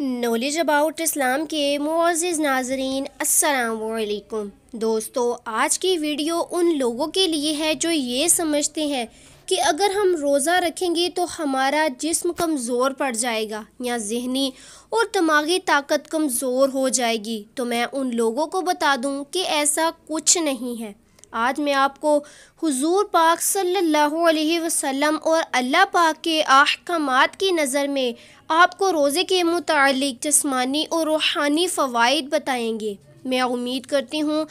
knowledge about इस्लाम के मुआज़ नाजरीन असलकुम दोस्तों आज की वीडियो उन लोगों के लिए है जो ये समझते हैं कि अगर हम रोज़ा रखेंगे तो हमारा जिस्म कमज़ोर पड़ जाएगा या जहनी और दिमागी ताकत कमज़ोर हो जाएगी तो मैं उन लोगों को बता दूं कि ऐसा कुछ नहीं है आज मैं आपको हुजूर पाक सल्लल्लाहु अलैहि वसल्लम और अल्लाह पाक के अहकाम की नज़र में आपको रोज़े के मुतलिक जस्मानी और रूहानी फ़वाद बताएंगे मैं उम्मीद करती हूँ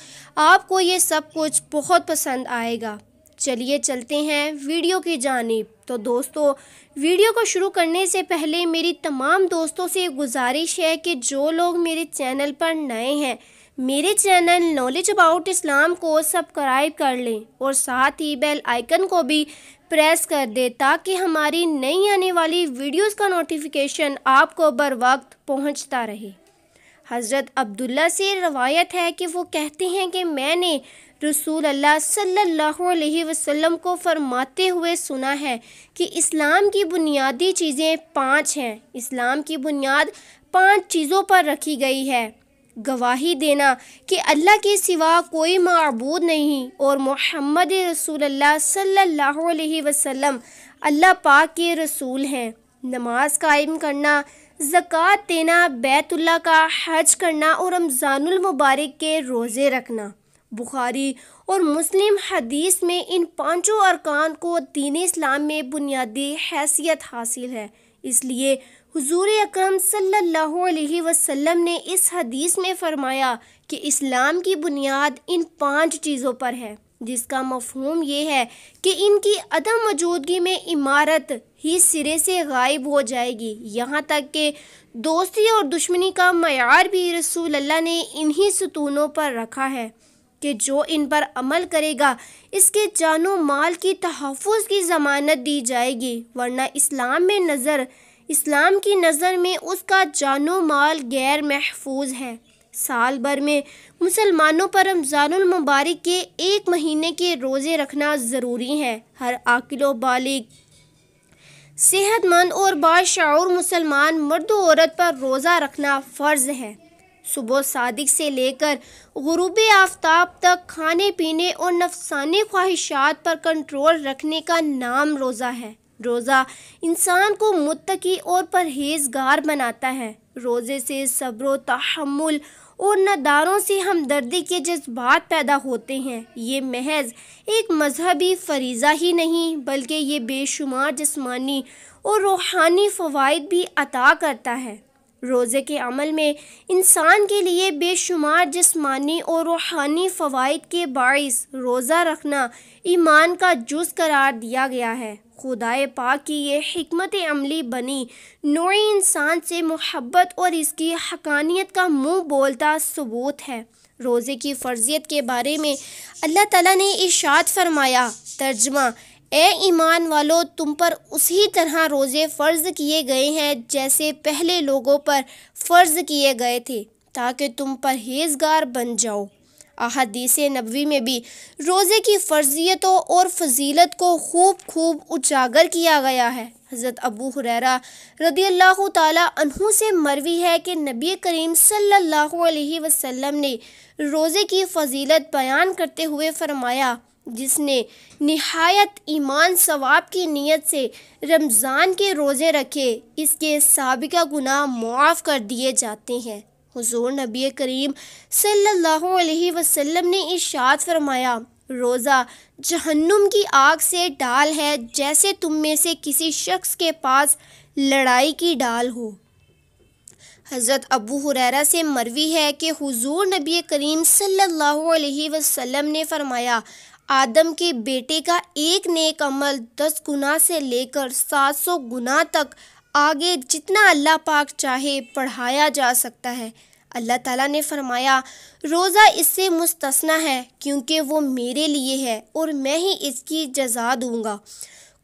आपको ये सब कुछ बहुत पसंद आएगा चलिए चलते हैं वीडियो की जानब तो दोस्तों वीडियो को शुरू करने से पहले मेरी तमाम दोस्तों से गुजारिश है कि जो लोग मेरे चैनल पर नए हैं मेरे चैनल नॉलेज अबाउट इस्लाम को सब्सक्राइब कर लें और साथ ही बेल आइकन को भी प्रेस कर दें ताकि हमारी नई आने वाली वीडियोस का नोटिफिकेशन आपको बर वक्त पहुँचता रहे हज़रत अब्दुल्ला से रवायत है कि वो कहते हैं कि मैंने रसूल अल्लाह सल्लल्लाहु अलैहि वसल्लम को फरमाते हुए सुना है कि इस्लाम की बुनियादी चीज़ें पाँच हैं इस्लाम की बुनियाद पाँच चीज़ों पर रखी गई है गवाही देना कि अल्लाह के सिवा कोई मबूद नहीं और मोहम्मद रसूल सल्लल्लाहु अलैहि वसल्लम अल्लाह पाक के रसूल हैं नमाज कायम करना ज़क़़त देना बैतुल्ला का हज करना और रमज़ानमबारक के रोज़े रखना बुखारी और मुस्लिम हदीस में इन पांचों अरकान को दीन इस्लाम में बुनियादी हैसियत हासिल है इसलिए हुजूर अकरम सल्लल्लाहु अलैहि वसल्लम ने इस हदीस में फरमाया कि इस्लाम की बुनियाद इन पांच चीज़ों पर है जिसका मफहूम यह है कि इनकी अदम मौजूदगी में इमारत ही सिरे से गायब हो जाएगी यहाँ तक कि दोस्ती और दुश्मनी का मैार भी रसूल अल्लाह ने इन्हीं सतूनों पर रखा है कि जो इन पर अमल करेगा इसके जानो माल की तहफ़ की ज़मानत दी जाएगी वरना इस्लाम में नज़र इस्लाम की नज़र में उसका जानो माल गैर महफूज है साल भर में मुसलमानों पर रमज़ानमबारक के एक महीने के रोज़े रखना ज़रूरी है हर आकिलो बालिग सेहतमंद और बाशा मुसलमान मर्द औरत पर रोज़ा रखना फ़र्ज़ है सुबह सादिक से लेकर गुरुब आफ्ताब तक खाने पीने और नफसानी ख्वाहिशात पर कंट्रोल रखने का नाम रोज़ा है रोज़ा इंसान को मुतकी और परहेजगार बनाता है रोज़े से सब्र तहमुल और नदारों से हमदर्दी के जज्बात पैदा होते हैं ये महज एक मजहबी फरीज़ा ही नहीं बल्कि ये बेशुमार जिस्मानी और रूहानी फ़वाद भी अता करता है रोज़े के अमल में इंसान के लिए बेशुमार जिसमानी और रूहानी फ़वाद के बायस रोज़ा रखना ईमान का जुज करार दिया गया है खुदाए पाक की यह हमत अमली बनी नोए इंसान से मोहब्बत और इसकी हकानियत का मुँह बोलता सबूत है रोज़े की फ़र्जियत के बारे में अल्लाह ताला ने इशाद फरमाया तर्जमा ए ईमान वालों तुम पर उसी तरह रोज़े फ़र्ज़ किए गए हैं जैसे पहले लोगों पर फ़र्ज़ किए गए थे ताकि तुम परहेजगार बन जाओ अहदीस नबी में भी रोज़े की फ़र्जियतों और फजीलत को खूब खूब उजागर किया गया है हज़रत अबू हुररा रदी अल्लाह तहु से मरवी है कि नबी करीम सल्लल्लाहु अलैहि वसल्लम ने रोज़े की फजीलत बयान करते हुए फ़रमाया जिसने नहायत ईमान सवाब की नीयत से रमज़ान के रोज़े रखे इसके सबका गुनाह मुआफ़ कर दिए जाते हैं हुजूर नबी करीम सल्लल्लाहु अलैहि वसल्लम ने इशात फरमाया रोज़ा जहन्नुम की आग से डाल है जैसे तुम में से किसी शख्स के पास लड़ाई की डाल हो हज़रत अबू हुरैरा से मरवी है कि हुजूर नबी करीम सल्लल्लाहु अलैहि वसल्लम ने फरमाया आदम के बेटे का एक नेक अमल दस गुना से लेकर सात सौ गुना तक आगे जितना अल्लाह पाक चाहे पढ़ाया जा सकता है अल्लाह ताला ने फरमाया रोज़ा इससे मुस्तना है क्योंकि वो मेरे लिए है और मैं ही इसकी जजा दूँगा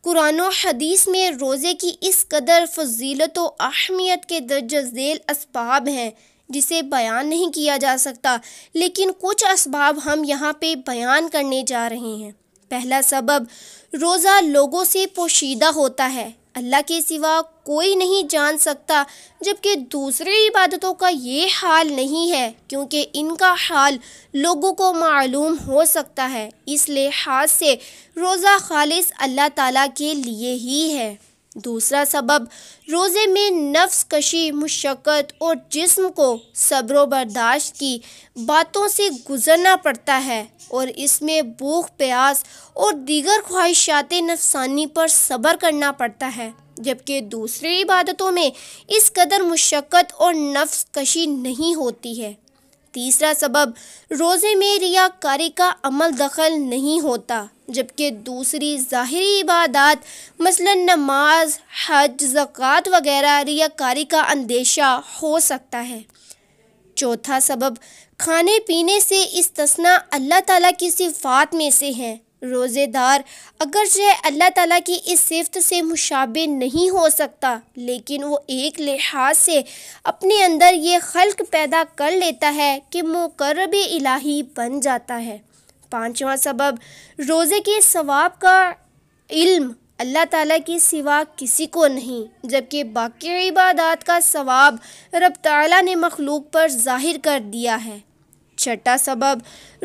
कुरान हदीस में रोज़े की इस कदर फजीलत व अहमियत के दर्ज झेल इसबाब हैं जिसे बयान नहीं किया जा सकता लेकिन कुछ इसबाब हम यहाँ पे बयान करने जा रहे हैं पहला सबब रोज़ा लोगों से पोशीदा होता है अल्लाह के सिवा कोई नहीं जान सकता जबकि दूसरे इबादतों का ये हाल नहीं है क्योंकि इनका हाल लोगों को मालूम हो सकता है इस लिहाज से रोज़ा खालिस अल्लाह ताला के लिए ही है दूसरा सबब रोज़े में नफ्स कशी मुशक्क़त और जिस्म को सब्र बर्दाश्त की बातों से गुज़रना पड़ता है और इसमें भूख प्यास और दीगर ख्वाहिशात नफसानी पर सब्र करना पड़ता है जबकि दूसरी इबादतों में इस कदर मुशक्क़त और नफ्स कशी नहीं होती है तीसरा सबब रोज़े में रियाकारी का अमल दखल नहीं होता जबकि दूसरी ज़ाहरी इबादत मसलन नमाज हज ज़क़़त वगैरह रियाकारी का अंदेशा हो सकता है चौथा सबब खाने पीने से इस तस्ना अल्लाह ताला की सिफात में से हैं रोज़ेदार अगरचे अल्लाह ताला की इस सिफत से मुशाबे नहीं हो सकता लेकिन वो एक लिहाज से अपने अंदर ये खल्क पैदा कर लेता है कि मुकरब इलाही बन जाता है पाँचवा सबब रोज़े के सवाब का इल्म अल्लाह ताला के सिवा किसी को नहीं जबकि बाकी इबादत का सवाब रब ताला ने मखलूक पर जाहिर कर दिया है छठा सबब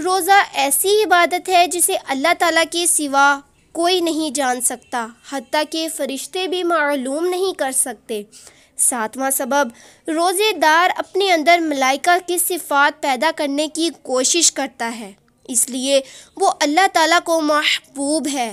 रोज़ा ऐसी इबादत है जिसे अल्लाह ताला के सिवा कोई नहीं जान सकता हती के फ़रिश्ते भी मालूम नहीं कर सकते सातवां सबब रोज़ेदार अपने अंदर मलाइका की सिफात पैदा करने की कोशिश करता है इसलिए वो अल्लाह ताला को महबूब है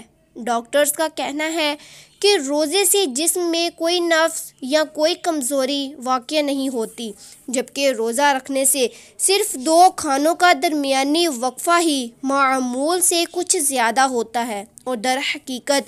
डॉक्टर्स का कहना है कि रोज़े से जिसम में कोई नफ्स या कोई कमज़ोरी वाक़ नहीं होती जबकि रोज़ा रखने से सिर्फ दो खानों का दरमिया वक्फ़ा ही मामूल से कुछ ज़्यादा होता है और दर हकीकत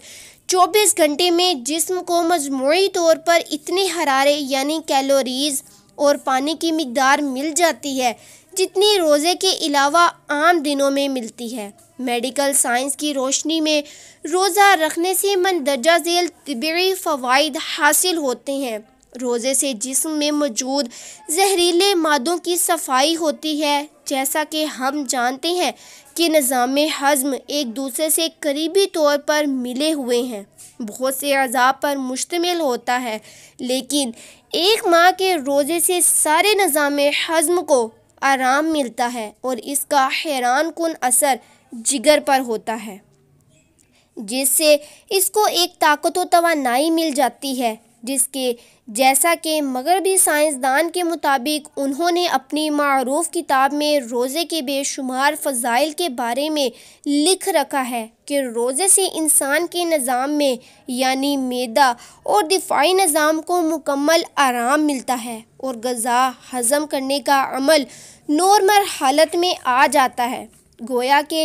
चौबीस घंटे में जिसम को मजमू तौर पर इतने हरारे यानी कैलोरीज़ और पानी की मकदार मिल जाती है जितनी रोज़े के अलावा आम दिनों में मिलती है मेडिकल साइंस की रोशनी में रोज़ा रखने से मंदरजा झेल तबी फ़वाद हासिल होते हैं रोज़े से जिसम में मौजूद जहरीले मादों की सफाई होती है जैसा कि हम जानते हैं कि निज़ाम हज़म एक दूसरे से करीबी तौर पर मिले हुए हैं बहुत से अजाब पर मुश्तमिल होता है लेकिन एक माह के रोज़े से सारे निज़ाम हज़म को आराम मिलता है और इसका हैरान कन असर जिगर पर होता है जिससे इसको एक व नाई मिल जाती है जिसके जैसा कि मगरबी साइंसदान के मुताबिक उन्होंने अपनी मरूफ किताब में रोज़े के बेशुमार फ़जाइल के बारे में लिख रखा है कि रोज़े से इंसान के निज़ाम में यानी मैदा और दिफाई निज़ाम को मुकम्मल आराम मिलता है और गज़ा हज़म करने का अमल नॉर्मल हालत में आ जाता है गोया के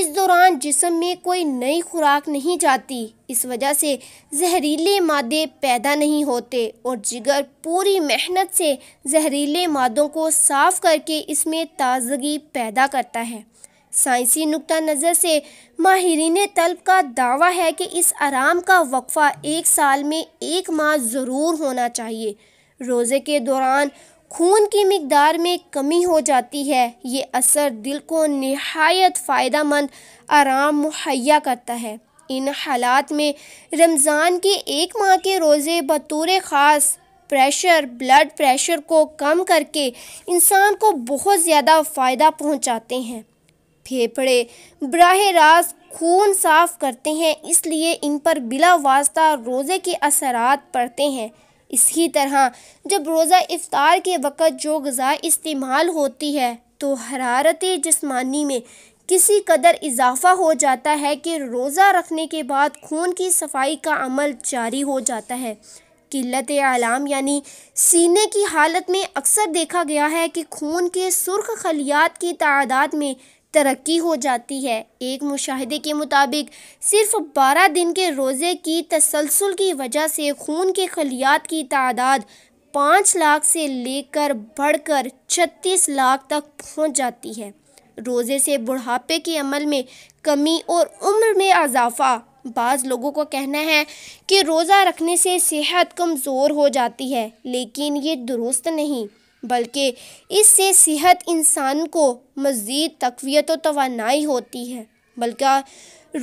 इस दौरान जिसम में कोई नई खुराक नहीं जाती इस वजह से जहरीले मादे पैदा नहीं होते और जिगर पूरी मेहनत से जहरीले मादों को साफ़ करके इसमें ताज़गी पैदा करता है साइंसी नुक़ नज़र से माहरीन तलब का दावा है कि इस आराम का वक्फ़ा एक साल में एक माह ज़रूर होना चाहिए रोज़े के दौरान खून की मकदार में कमी हो जाती है ये असर दिल को नहायत फ़ायदा मंद आराम मुहैया करता है इन हालात में रमज़ान के एक माह के रोज़े बतौर ख़ास प्रेशर ब्लड प्रेशर को कम करके इंसान को बहुत ज़्यादा फ़ायदा पहुंचाते हैं फेफड़े बरह रास्त खून साफ करते हैं इसलिए इन पर बिला वास्ता रोज़े के असरात पड़ते हैं इसी तरह जब रोज़ा इफ़ार के वक़्त जो गज़ा इस्तेमाल होती है तो हरारत जिस्मानी में किसी कदर इजाफ़ा हो जाता है कि रोज़ा रखने के बाद खून की सफाई का अमल जारी हो जाता है किल्लत आलाम यानी सीने की हालत में अक्सर देखा गया है कि खून के सुर्ख खलियात की तादाद में तरक्की हो जाती है एक मुशाहदे के मुताबिक सिर्फ बारह दिन के रोज़े की तसलसल की वजह से खून के खलियात की तादाद पाँच लाख से लेकर बढ़कर छत्तीस लाख तक पहुँच जाती है रोज़े से बुढ़ापे के अमल में कमी और उम्र में अजाफा बाज़ लोगों का कहना है कि रोज़ा रखने से सेहत कमज़ोर हो जाती है लेकिन ये दुरुस्त नहीं बल्कि इससे सेहत इंसान को मज़ीद तकवीत व होती है बल्कि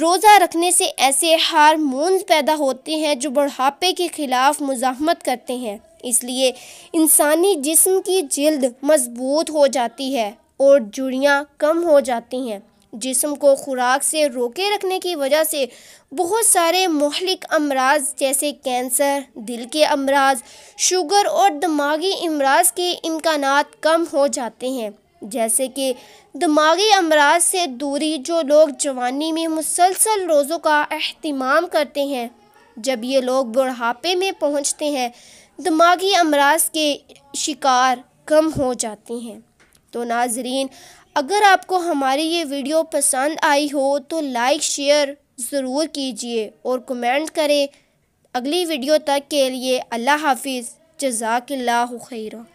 रोज़ा रखने से ऐसे हारमोन्स पैदा होते हैं जो बुढ़ापे के ख़िलाफ़ मुजाहमत करते हैं इसलिए इंसानी जिस्म की जल्द मजबूत हो जाती है और जुड़ियाँ कम हो जाती हैं जिसम को खुराक से रोके रखने की वजह से बहुत सारे महलिक अमराज जैसे कैंसर दिल के अमराज शुगर और दिमागी अमराज के इम्कान कम हो जाते हैं जैसे कि दिमागी अमराज से दूरी जो लोग जवानी में मुसलसल रोज़ों का अहतमाम करते हैं जब ये लोग बुढ़ापे में पहुँचते हैं दिमागी अमराज के शिकार कम हो जाते हैं तो नाजरीन अगर आपको हमारी ये वीडियो पसंद आई हो तो लाइक शेयर ज़रूर कीजिए और कमेंट करें अगली वीडियो तक के लिए अल्लाह हाफिज़ जजाक खैरा